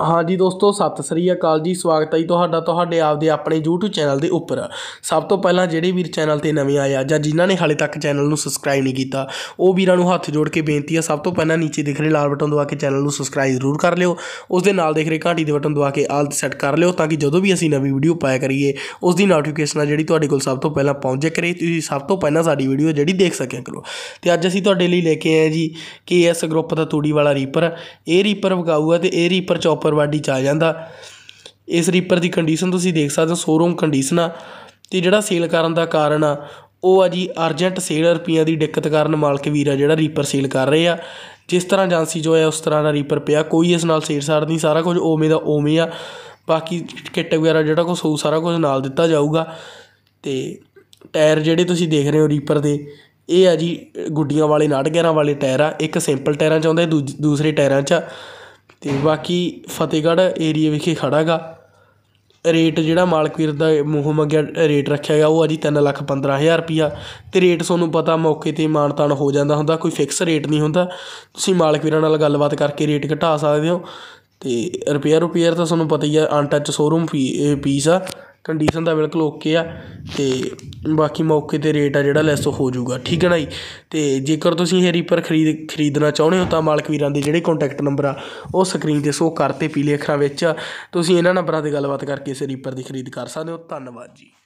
ਹਾਂਜੀ ਦੋਸਤੋ ਸਤਿ ਸ੍ਰੀ ਅਕਾਲ ਜੀ ਸਵਾਗਤ ਹੈ ਜੀ ਤੁਹਾਡਾ ਤੁਹਾਡੇ ਆਪਦੇ ਆਪਣੇ YouTube ਚੈਨਲ ਦੇ ਉੱਪਰ ਸਭ ਤੋਂ ਪਹਿਲਾਂ ਜਿਹੜੇ ਵੀਰ ਚੈਨਲ ਤੇ ਨਵੇਂ ਆਏ ਆ ਜਾਂ ਜਿਨ੍ਹਾਂ ਨੇ ਹਾਲੇ ਤੱਕ ਚੈਨਲ ਨੂੰ ਸਬਸਕ੍ਰਾਈਬ ਨਹੀਂ ਕੀਤਾ ਉਹ ਵੀਰਾਂ ਨੂੰ ਹੱਥ ਜੋੜ ਕੇ ਬੇਨਤੀ ਆ ਸਭ ਤੋਂ ਪਹਿਲਾਂ ਨੀਚੇ ਦਿਖ ਰਹੇ ਲਾਲ ਬਟਨ ਦਬਾ ਕੇ ਚੈਨਲ ਨੂੰ ਸਬਸਕ੍ਰਾਈਬ ਜ਼ਰੂਰ ਕਰ ਲਿਓ ਉਸ ਦੇ ਨਾਲ ਦਿਖ ਰਹੇ ਘੰਟੀ ਦੇ ਬਟਨ ਦਬਾ ਕੇ ਆਲ ਤੇ ਸੈੱਟ ਕਰ ਲਿਓ ਤਾਂ ਕਿ ਜਦੋਂ ਵੀ ਅਸੀਂ ਨਵੀਂ ਵੀਡੀਓ ਪਾਇਆ ਕਰੀਏ ਉਸ ਦੀ ਨੋਟੀਫਿਕੇਸ਼ਨ ਆ ਜਿਹੜੀ ਤੁਹਾਡੇ ਕੋਲ ਸਭ ਤੋਂ ਪਹਿਲਾਂ ਪਹੁੰਚ ਜਾ ਕਰੇ ਤੁਸੀਂ ਸਭ ਤੋਂ ਪਹਿਲਾਂ ਸਾਡੀ ਵੀਡੀਓ ਜਿਹੜੀ ਦੇਖ ਸਕਿਆ ਕਰੋ ਤੇ ਅੱਜ ਅਸੀਂ ਤੁਹਾਡੇ ਲਈ ਲੈ ਕੇ ਆਏ ਜੀ ਕੇਐਸ ਗਰੁੱਪ ਦਾ ਤੂੜੀ ਵਾਲਾ ਰੀਪਰ ਇਹ ਰੀਪਰ ਵਗਾਊਗਾ ਤੇ ਇਹ ਰੀਪਰ ਪ੍ਰੋਪਰ ਬਾਡੀ ਚ ਆ ਜਾਂਦਾ ਇਸ ਰੀਪਰ ਦੀ ਕੰਡੀਸ਼ਨ ਤੁਸੀਂ ਦੇਖ ਸਕਦੇ ਹੋ ਸ਼ੋਰੂਮ ਕੰਡੀਸ਼ਨ ਆ ਤੇ ਜਿਹੜਾ ਸੇਲ ਕਰਨ ਦਾ ਕਾਰਨ ਆ ਉਹ ਆ ਜੀ ਅਰਜੈਂਟ ਸੇਲ ਰੁਪਈਆ ਦੀ ਦਿੱਕਤ ਕਾਰਨ ਮਾਲਕ ਵੀਰ ਆ ਜਿਹੜਾ ਰੀਪਰ ਸੇਲ ਕਰ ਰਹੇ ਆ ਜਿਸ ਤਰ੍ਹਾਂ ਏਜੰਸੀ ਜੋ ਹੈ ਉਸ ਤਰ੍ਹਾਂ ਦਾ ਰੀਪਰ ਪਿਆ ਕੋਈ ਇਸ ਨਾਲ ਛੇੜਛਾੜ ਨਹੀਂ ਸਾਰਾ ਕੁਝ ਓਵੇਂ ਦਾ ਓਵੇਂ ਆ ਬਾਕੀ ਕਿੱਟ ਵਗੈਰਾ ਜਿਹੜਾ ਕੋ ਹੋਊ ਸਾਰਾ ਕੁਝ ਨਾਲ ਦਿੱਤਾ ਜਾਊਗਾ ਤੇ ਟਾਇਰ ਜਿਹੜੇ ਤੁਸੀਂ ਦੇਖ ਰਹੇ ਹੋ ਰੀਪਰ ਦੇ ਇਹ ਆ ਜੀ ਗੁੱਡੀਆਂ ਵਾਲੇ 911 ਵਾਲੇ ਟਾਇਰ ਆ ਇੱਕ ਸਿੰਪਲ ਟਾਇਰਾਂ ਚ ਆਉਂਦਾ ਦੂਸਰੇ ਟਾਇਰਾਂ ਚ ਆ ਤੇ ਬਾਕੀ ਫਤਿਹਗੜ੍ਹ ਏਰੀਆ ਵਿਖੇ ਖੜਾਗਾ ਰੇਟ ਜਿਹੜਾ ਮਾਲਕ ਵੀਰ ਦਾ ਮੂੰਹੋਂ ਮੰਗਿਆ ਰੇਟ ਰੱਖਿਆ ਗਿਆ ਉਹ ਅਜੀ 3 ਲੱਖ ਪੰਦਰਾਂ ਹਜ਼ਾਰ ਰੁਪਈਆ ਰੇਟ ਤੁਹਾਨੂੰ ਪਤਾ ਮੌਕੇ 'ਤੇ ਮਾਨਤਾਨ ਹੋ ਜਾਂਦਾ ਹੁੰਦਾ ਕੋਈ ਫਿਕਸ ਰੇਟ ਨਹੀਂ ਹੁੰਦਾ ਤੁਸੀਂ ਮਾਲਕ ਵੀਰਾਂ ਨਾਲ ਗੱਲਬਾਤ ਕਰਕੇ ਰੇਟ ਘਟਾ ਸਕਦੇ ਹੋ ਤੇ ਰਿਪੇਅਰ ਰਿਪੇਅਰ ਤਾਂ ਤੁਹਾਨੂੰ ਪਤਾ ਹੀ ਆ ਅਨਟੱਚ ਸ਼ੋਰੂਮ ਪੀਸ ਆ ਕੰਡੀਸ਼ਨ ਤਾਂ ਬਿਲਕੁਲ ਓਕੇ ਆ ਤੇ ਬਾਕੀ ਮੌਕੇ 'ਤੇ ਰੇਟ ਆ ਜਿਹੜਾ ਲੈਸ ਹੋ ਜਾਊਗਾ ਠੀਕ ਹੈ ਨਾ ਜੀ ਤੇ ਜੇਕਰ ਤੁਸੀਂ ਇਹ ਰੀਪਰ ਖਰੀਦ ਖਰੀਦਣਾ ਚਾਹੁੰਦੇ ਹੋ ਤਾਂ ਮਾਲਕ ਵੀਰਾਂ ਦੇ ਜਿਹੜੇ ਕੰਟੈਕਟ ਨੰਬਰ ਆ ਉਹ ਸਕਰੀਨ 'ਤੇ ਸ਼ੋ ਕਰਤੇ ਪੀਲੇ ਅੱਖਰਾਂ ਵਿੱਚ ਤੁਸੀਂ ਇਹਨਾਂ ਨੰਬਰਾਂ 'ਤੇ ਗੱਲਬਾਤ ਕਰਕੇ ਇਸ ਰੀਪਰ ਦੀ ਖਰੀਦ ਕਰ ਸਕਦੇ ਹੋ ਧੰਨਵਾਦ ਜੀ